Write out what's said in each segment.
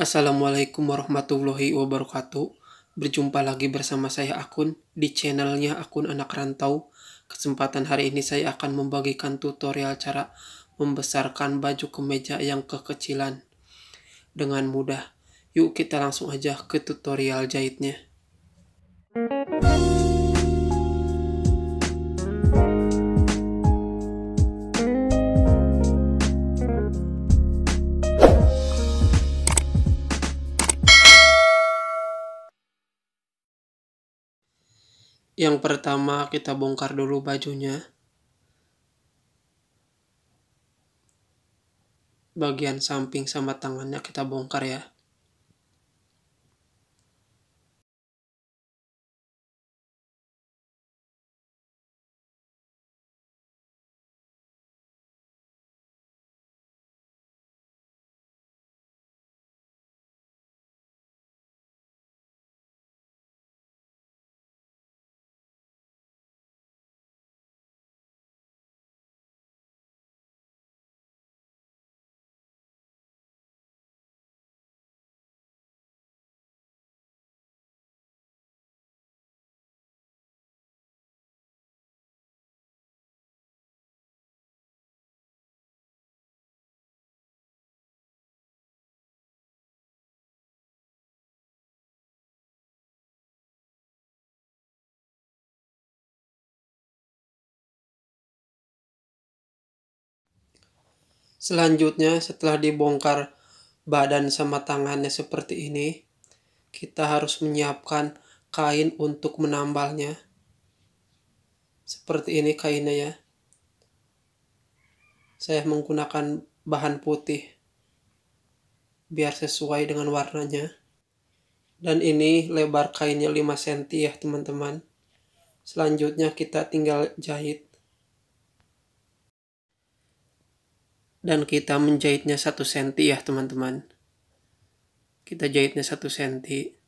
Assalamualaikum warahmatullahi wabarakatuh. Berjumpa lagi bersama saya Akun di channelnya Akun Anak Rantau. Kesempatan hari ini saya akan membagikan tutorial cara membesarkan baju kemeja yang kekecilan. Dengan mudah, yuk kita langsung aja ke tutorial jahitnya. Thank Yang pertama kita bongkar dulu bajunya. Bagian samping sama tangannya kita bongkar ya. Selanjutnya, setelah dibongkar badan sama tangannya seperti ini, kita harus menyiapkan kain untuk menambalnya. Seperti ini kainnya ya. Saya menggunakan bahan putih biar sesuai dengan warnanya. Dan ini lebar kainnya 5 cm ya teman-teman. Selanjutnya kita tinggal jahit. dan kita menjahitnya satu senti ya teman-teman kita jahitnya satu senti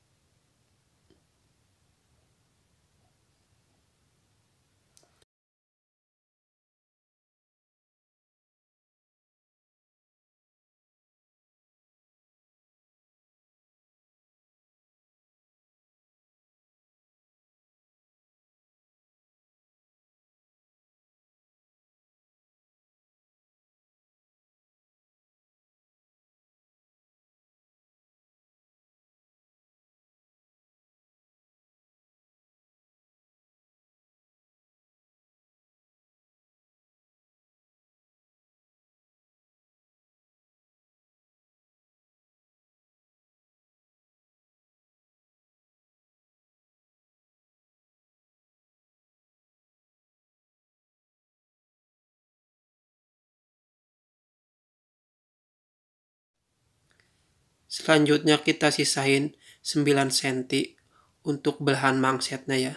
Selanjutnya kita sisain 9 cm untuk belahan mangsetnya ya.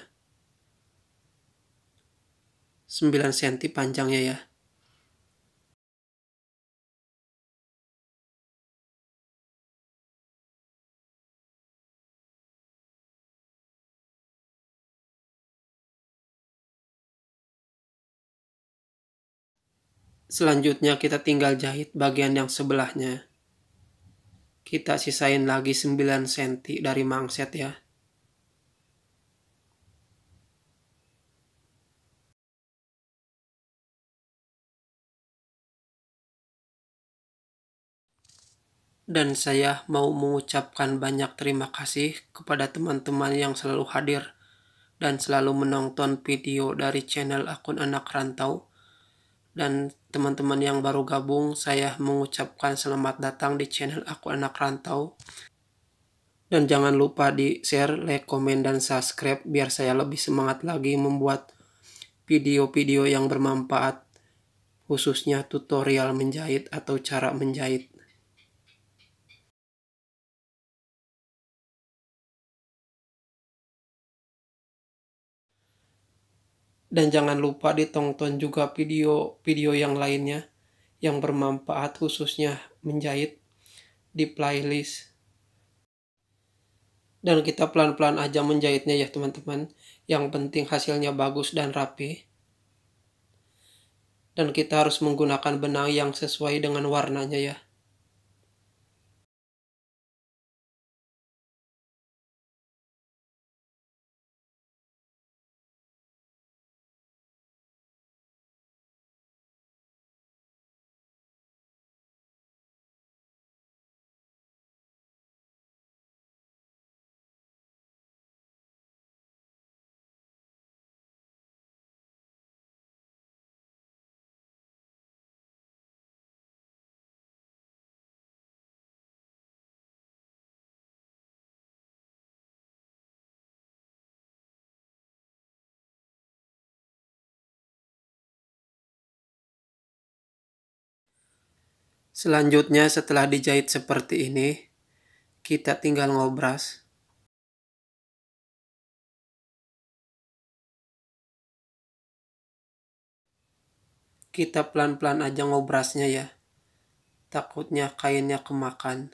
9 cm panjangnya ya. Selanjutnya kita tinggal jahit bagian yang sebelahnya kita sisain lagi 9 cm dari mangset ya. Dan saya mau mengucapkan banyak terima kasih kepada teman-teman yang selalu hadir dan selalu menonton video dari channel akun anak rantau dan teman-teman yang baru gabung, saya mengucapkan selamat datang di channel Aku Anak Rantau. Dan jangan lupa di share, like, komen, dan subscribe biar saya lebih semangat lagi membuat video-video yang bermanfaat, khususnya tutorial menjahit atau cara menjahit. Dan jangan lupa ditonton juga video-video yang lainnya yang bermanfaat khususnya menjahit di playlist. Dan kita pelan-pelan aja menjahitnya ya teman-teman. Yang penting hasilnya bagus dan rapi. Dan kita harus menggunakan benang yang sesuai dengan warnanya ya. Selanjutnya setelah dijahit seperti ini, kita tinggal ngobras. Kita pelan-pelan aja ngobrasnya ya. Takutnya kainnya kemakan.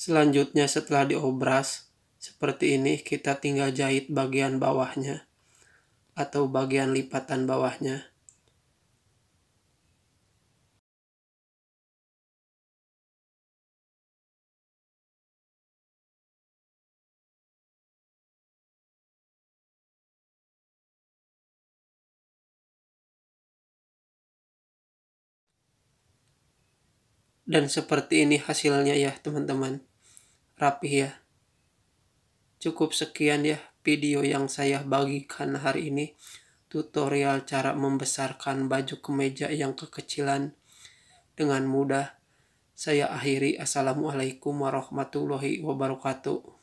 Selanjutnya setelah diobras, seperti ini kita tinggal jahit bagian bawahnya atau bagian lipatan bawahnya. Dan seperti ini hasilnya ya teman-teman. Rapi ya. Cukup sekian ya video yang saya bagikan hari ini. Tutorial cara membesarkan baju kemeja yang kekecilan dengan mudah. Saya akhiri. Assalamualaikum warahmatullahi wabarakatuh.